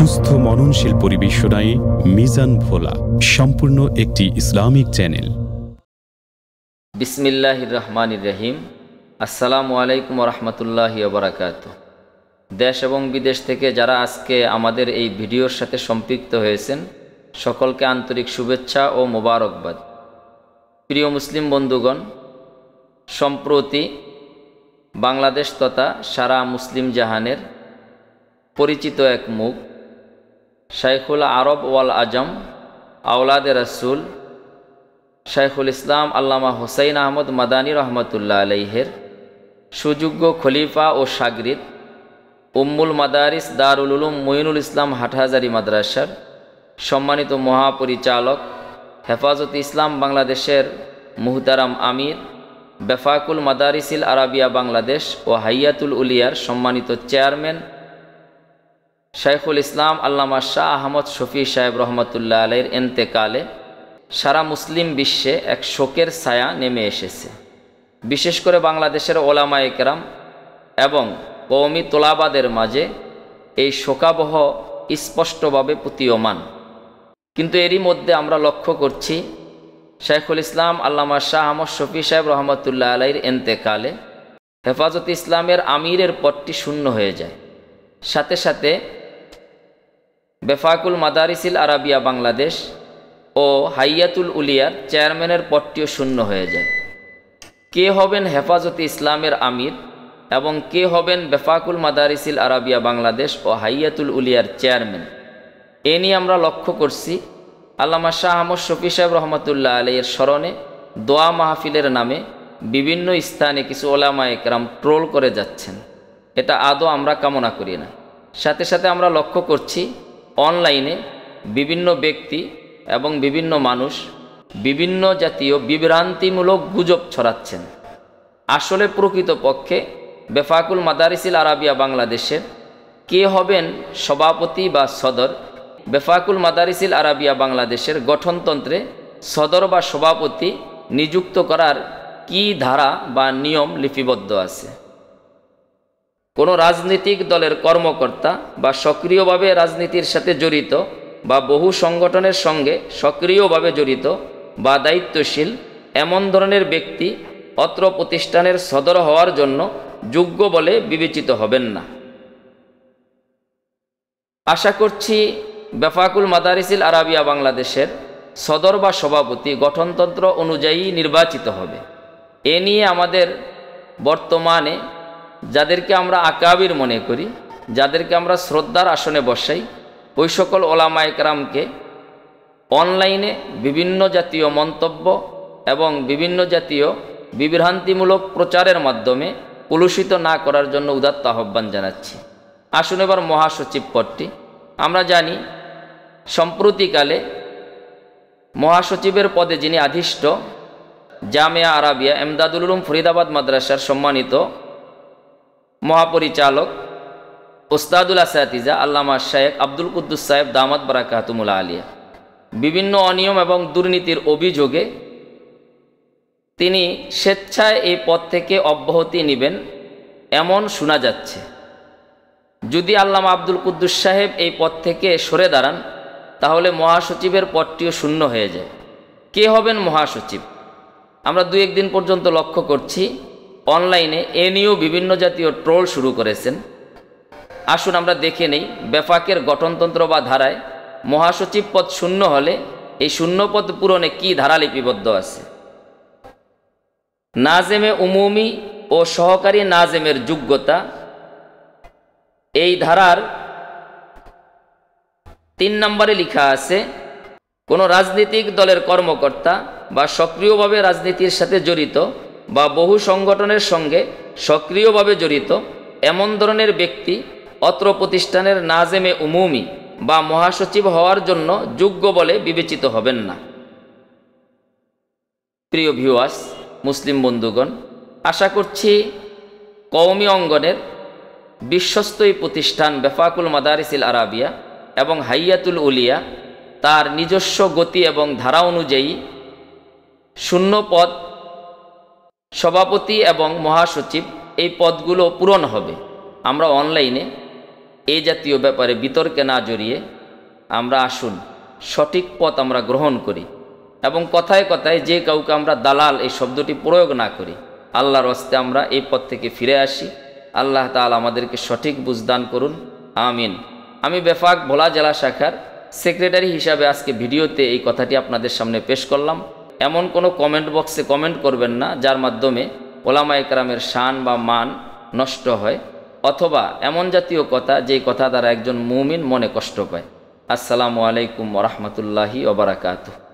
সুস্থ মননশীল পরিবেশনায় মিজান ভোলা সম্পূর্ণ একটি ইসলামিক চ্যানেল বিসমিল্লাহ রহমান রহিম আসসালামু আলাইকুম রহমতুল্লাহ বারাকাত দেশ এবং বিদেশ থেকে যারা আজকে আমাদের এই ভিডিওর সাথে সম্পৃক্ত হয়েছেন সকলকে আন্তরিক শুভেচ্ছা ও মোবারকবাদ প্রিয় মুসলিম বন্ধুগণ সম্প্রতি বাংলাদেশ তথা সারা মুসলিম জাহানের পরিচিত এক মুখ শাইখুল আরব ওয়াল আজম আওলাদে রসুল শাইখুল ইসলাম আল্লামা হুসাইন আহমদ মাদানী রহমতুল্লাহ আলহের সুযোগ্য খলিফা ও সাগরিদ উম্মুল মাদারিস দারুল উলুম মঈনুল ইসলাম হাটহাজারি মাদ্রাসার সম্মানিত মহাপরিচালক হেফাজত ইসলাম বাংলাদেশের মুহতারাম আমির বেফাকুল মাদারিসিল আরাবিয়া বাংলাদেশ ও হাইয়াতুল উলিয়ার সম্মানিত চেয়ারম্যান শাইখুল ইসলাম আল্লামা শাহ আহমদ শফি সাহেব রহমতুল্লাহ আলের এন্তেকালে সারা মুসলিম বিশ্বে এক শোকের ছায়া নেমে এসেছে বিশেষ করে বাংলাদেশের ওলামা একরাম এবং কৌমি তোলাবাদের মাঝে এই শোকাবহ স্পষ্টভাবে প্রতীয়মান কিন্তু এরই মধ্যে আমরা লক্ষ্য করছি শাইখুল ইসলাম আল্লামা শাহ আহমদ শফি সাহেব রহমতুল্লাহ আলাইয়ের এন্তেকালে হেফাজত ইসলামের আমিরের পটটি শূন্য হয়ে যায় সাথে সাথে বেফাকুল মাদারিসিল আরাবিয়া বাংলাদেশ ও হাইয়াতুল উলিয়ার চেয়ারম্যানের পদটিও শূন্য হয়ে যায় কে হবেন হেফাজতে ইসলামের আমির এবং কে হবেন বেফাকুল মাদারিসিল আরাবিয়া বাংলাদেশ ও হাইয়াতুল উলিয়ার চেয়ারম্যান এ নিয়ে আমরা লক্ষ্য করছি আল্লামা শাহ আহমদ শফি সাহেব রহমতুল্লাহ আলীর স্মরণে দোয়া মাহফিলের নামে বিভিন্ন স্থানে কিছু ওলামা একরাম ট্রোল করে যাচ্ছেন এটা আদৌ আমরা কামনা করি না সাথে সাথে আমরা লক্ষ্য করছি অনলাইনে বিভিন্ন ব্যক্তি এবং বিভিন্ন মানুষ বিভিন্ন জাতীয় বিভ্রান্তিমূলক গুজব ছড়াচ্ছেন আসলে প্রকৃতপক্ষে বেফাকুল মাদারিসিল আরাবিয়া বাংলাদেশের কে হবেন সভাপতি বা সদর বেফাকুল মাদারিসিল আরাবিয়া বাংলাদেশের গঠনতন্ত্রে সদর বা সভাপতি নিযুক্ত করার কি ধারা বা নিয়ম লিপিবদ্ধ আছে কোনো রাজনৈতিক দলের কর্মকর্তা বা সক্রিয়ভাবে রাজনীতির সাথে জড়িত বা বহু সংগঠনের সঙ্গে সক্রিয়ভাবে জড়িত বা দায়িত্বশীল এমন ধরনের ব্যক্তি অত্র প্রতিষ্ঠানের সদর হওয়ার জন্য যোগ্য বলে বিবেচিত হবেন না আশা করছি বেফাকুল মাদারিসিল আরাবিয়া বাংলাদেশের সদর বা সভাপতি গঠনতন্ত্র অনুযায়ী নির্বাচিত হবে এ নিয়ে আমাদের বর্তমানে যাদেরকে আমরা আকাবির মনে করি যাদেরকে আমরা শ্রদ্ধার আসনে বসাই ওই সকল ওলামায়করামকে অনলাইনে বিভিন্ন জাতীয় মন্তব্য এবং বিভিন্ন জাতীয় বিভ্রান্তিমূলক প্রচারের মাধ্যমে কলুষিত না করার জন্য উদাত্ত আহ্বান জানাচ্ছি আসুন এবার মহাসচিব পদটি আমরা জানি সম্প্রতিকালে মহাসচিবের পদে যিনি আধিষ্ট জামিয়া আরাবিয়া এমদাদুল উলুম ফরিদাবাদ মাদ্রাসার সম্মানিত মহাপরিচালক ওস্তাদুল আসাতিজা আল্লামা শেখ আব্দুল কুদ্দুস সাহেব দামাত বারাকাতুমুল্লা আলিয়া বিভিন্ন অনিয়ম এবং দুর্নীতির অভিযোগে তিনি স্বেচ্ছায় এই পদ থেকে অব্যাহতি নেবেন এমন শোনা যাচ্ছে যদি আল্লামা আব্দুল কুদ্দুস সাহেব এই পদ থেকে সরে দাঁড়ান তাহলে মহাসচিবের পদটিও শূন্য হয়ে যায় কে হবেন মহাসচিব আমরা দু একদিন পর্যন্ত লক্ষ্য করছি অনলাইনে এ নিয়েও বিভিন্ন জাতীয় ট্রোল শুরু করেছেন আসুন আমরা দেখে নেই বেফাকের গঠনতন্ত্র বা ধারায় মহাসচিব পদ শূন্য হলে এই শূন্য পদ পূরণে কী ধারা লিপিবদ্ধ আছে নাজেমে উমুমি ও সহকারী নাজেমের যোগ্যতা এই ধারার তিন নম্বরে লিখা আছে কোনো রাজনৈতিক দলের কর্মকর্তা বা সক্রিয়ভাবে রাজনীতির সাথে জড়িত বা বহু সংগঠনের সঙ্গে সক্রিয়ভাবে জড়িত এমন ধরনের ব্যক্তি অত্র প্রতিষ্ঠানের নাজেমে উমুমি বা মহাসচিব হওয়ার জন্য যোগ্য বলে বিবেচিত হবেন না প্রিয় ভিউয়ার্স মুসলিম বন্ধুগণ আশা করছি কৌমি অঙ্গনের বিশ্বস্ত প্রতিষ্ঠান বেফাকুল মাদারিসিল আরাবিয়া এবং হাইয়াতুল উলিয়া তার নিজস্ব গতি এবং ধারা অনুযায়ী শূন্য পথ সভাপতি এবং মহাসচিব এই পদগুলো পূরণ হবে আমরা অনলাইনে এই জাতীয় ব্যাপারে বিতর্কে না জড়িয়ে আমরা আসুন সঠিক পথ আমরা গ্রহণ করি এবং কথায় কথায় যে কাউকে আমরা দালাল এই শব্দটি প্রয়োগ না করি আল্লাহর হস্তে আমরা এই পথ থেকে ফিরে আসি আল্লাহ তাল আমাদেরকে সঠিক বুঝদান করুন আমিন আমি বেফাক ভোলা জেলা শাখার সেক্রেটারি হিসাবে আজকে ভিডিওতে এই কথাটি আপনাদের সামনে পেশ করলাম এমন কোনো কমেন্ট বক্সে কমেন্ট করবেন না যার মাধ্যমে ওলামা একরামের শান বা মান নষ্ট হয় অথবা এমন জাতীয় কথা যে কথা দ্বারা একজন মুমিন মনে কষ্ট পায় আসসালামু আলাইকুম রহমতুল্লাহি ওবরাকাতু